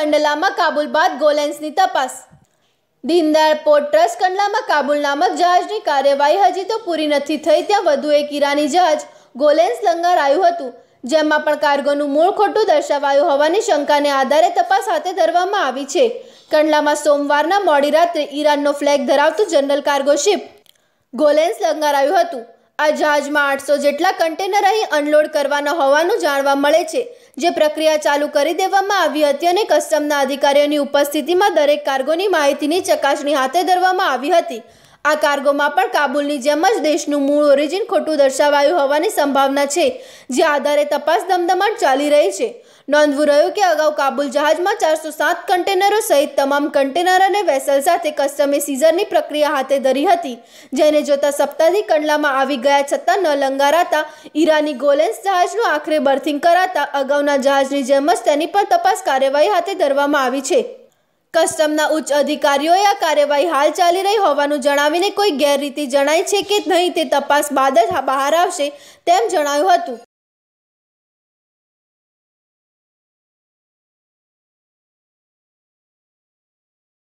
કંડલામાં કાબુલ બાદ ગોલેન્સની તપાસ દીનદાર પોર્ટ ટ્રસ્ટ કંડલામાં કાબુલ નામક જહાજની કાર્યવાહી હજી તો પૂરી નથી થઈ ત્યાં વધુ એક ઈરાની જહાજ ગોલેન્સ લંગરાયું હતું જેમાં પણ કાર્ગોનું મૂળ ખોટું દર્શાવાયું હોવાની શંકાને આધારે તપાસ હાથે ધરવામાં આવી છે કંડલામાં સોમવારના મોડી રાત્રે ઈરાનનો ફ્લેગ ધરાવતું જનરલ કાર્ગો શિપ ગોલેન્સ લંગરાયું હતું આ જહાજમાં આઠસો જેટલા કન્ટેનર અહીં અનલોડ કરવાના હોવાનું જાણવા મળે છે જે પ્રક્રિયા ચાલુ કરી દેવામાં આવી હતી અને કસ્ટમના અધિકારીઓની ઉપસ્થિતિમાં દરેક કાર્ગોની માહિતીની ચકાસણી હાથે ધરવામાં આવી હતી આ કાર્ગોમાં પણ કાબુલની જેમ જ દેશનું મૂળ ઓરિજિન ખોટું દર્શાવાયું હોવાની સંભાવના છે જે આધારે તપાસ ધમધમાટ ચાલી રહી છે નોંધવું રહ્યું કે અગાઉ કાબુલ જહાજમાં ચારસો સાત કન્ટેનરો સહિત તમામ કન્ટેનર અને વેસલ સાથે કસ્ટમે સીઝરની પ્રક્રિયા હાથે ધરી હતી જેને જોતા સપ્તાહથી કંડલામાં આવી ગયા છતાં ન લંગારાતા ઈરાની ગોલેન્સ જહાજનું આખરે બર્થિંગ કરાતા અગાઉના જહાજની જેમ જ તેની પર તપાસ કાર્યવાહી હાથે ધરવામાં આવી છે કસ્ટમના ઉચ્ચ અધિકારીઓએ આ કાર્યવાહી હાલ ચાલી રહી હોવાનું જણાવીને કોઈ ગેરરીતિ જણાય છે કે નહીં તે તપાસ બાદ જ બહાર આવશે તેમ જણાવ્યું હતું